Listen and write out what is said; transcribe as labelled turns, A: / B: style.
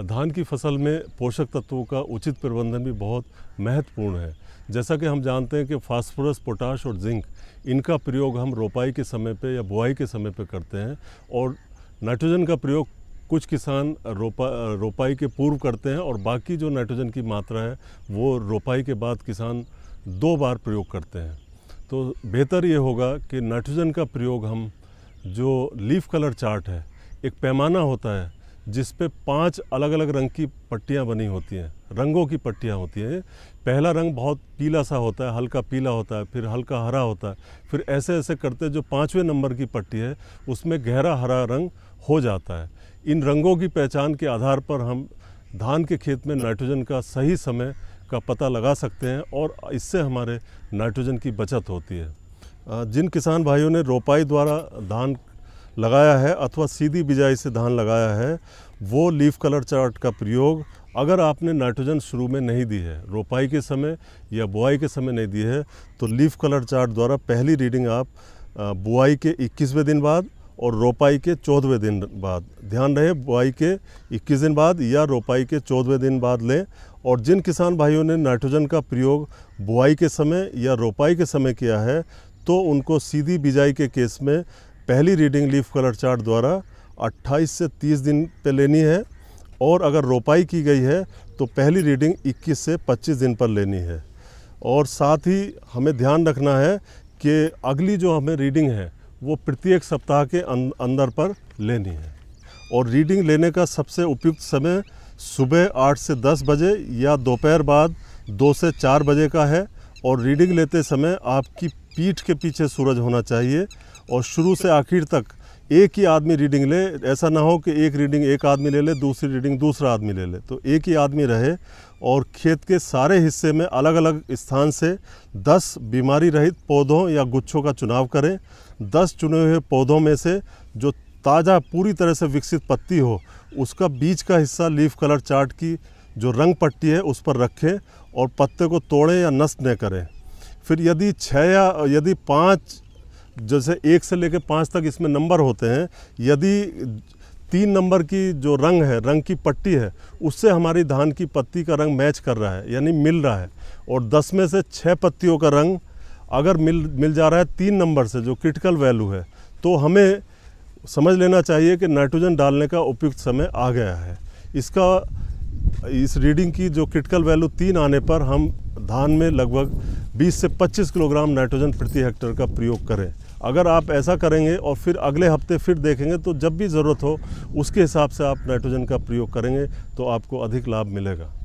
A: धान की फसल में पोषक तत्वों का उचित प्रबंधन भी बहुत महत्वपूर्ण है जैसा कि हम जानते हैं कि फास्फोरस पोटाश और जिंक इनका प्रयोग हम रोपाई के समय पे या बुआई के समय पे करते हैं और नाइट्रोजन का प्रयोग कुछ किसान रोपा रोपाई के पूर्व करते हैं और बाकी जो नाइट्रोजन की मात्रा है वो रोपाई के बाद किसान दो बार प्रयोग करते हैं तो बेहतर ये होगा कि नाइट्रोजन का प्रयोग हम जो लीफ कलर चार्ट है एक पैमाना होता है जिस पे पांच अलग अलग रंग की पट्टियाँ बनी होती हैं रंगों की पट्टियाँ होती हैं पहला रंग बहुत पीला सा होता है हल्का पीला होता है फिर हल्का हरा होता है फिर ऐसे ऐसे करते जो पाँचवें नंबर की पट्टी है उसमें गहरा हरा रंग हो जाता है इन रंगों की पहचान के आधार पर हम धान के खेत में नाइट्रोजन का सही समय का पता लगा सकते हैं और इससे हमारे नाइट्रोजन की बचत होती है जिन किसान भाइयों ने रोपाई द्वारा धान लगाया है अथवा सीधी बिजाई से धान लगाया है वो लीफ कलर चार्ट का प्रयोग अगर आपने नाइट्रोजन शुरू में नहीं दी है रोपाई के समय या बुआई के समय नहीं दी है तो लीफ कलर चार्ट द्वारा पहली रीडिंग आप बुआई के 21वें दिन बाद और रोपाई के चौदहवें दिन बाद ध्यान रहे बुआई के 21 दिन बाद या रोपाई के चौदहवें दिन बाद लें और जिन किसान भाइयों ने नाइट्रोजन का प्रयोग बुआई के समय या रोपाई के समय किया है तो उनको सीधी बिजाई के केस में पहली रीडिंग लीफ कलर चार्ट द्वारा 28 से 30 दिन पे लेनी है और अगर रोपाई की गई है तो पहली रीडिंग 21 से 25 दिन पर लेनी है और साथ ही हमें ध्यान रखना है कि अगली जो हमें रीडिंग है वो प्रत्येक सप्ताह के अं-, अंदर पर लेनी है और रीडिंग लेने का सबसे उपयुक्त समय सुबह आठ से दस बजे या दोपहर बाद दो से चार बजे का है और रीडिंग लेते समय आपकी पीठ के पीछे सूरज होना चाहिए और शुरू से आखिर तक एक ही आदमी रीडिंग ले ऐसा ना हो कि एक रीडिंग एक आदमी ले ले दूसरी रीडिंग दूसरा आदमी ले ले तो एक ही आदमी रहे और खेत के सारे हिस्से में अलग अलग स्थान से 10 बीमारी रहित पौधों या गुच्छों का चुनाव करें 10 चुने हुए पौधों में से जो ताज़ा पूरी तरह से विकसित पत्ती हो उसका बीज का हिस्सा लीफ कलर चार्ट की जो रंग पट्टी है उस पर रखें और पत्ते को तोड़ें या नष्ट न करें फिर यदि छः या यदि पाँच जैसे एक से लेकर पाँच तक इसमें नंबर होते हैं यदि तीन नंबर की जो रंग है रंग की पट्टी है उससे हमारी धान की पत्ती का रंग मैच कर रहा है यानी मिल रहा है और दस में से छः पत्तियों का रंग अगर मिल मिल जा रहा है तीन नंबर से जो क्रिटिकल वैल्यू है तो हमें समझ लेना चाहिए कि नाइट्रोजन डालने का उपयुक्त समय आ गया है इसका इस रीडिंग की जो क्रिटिकल वैल्यू तीन आने पर हम धान में लगभग 20 से 25 किलोग्राम नाइट्रोजन प्रति हेक्टर का प्रयोग करें अगर आप ऐसा करेंगे और फिर अगले हफ्ते फिर देखेंगे तो जब भी ज़रूरत हो उसके हिसाब से आप नाइट्रोजन का प्रयोग करेंगे तो आपको अधिक लाभ मिलेगा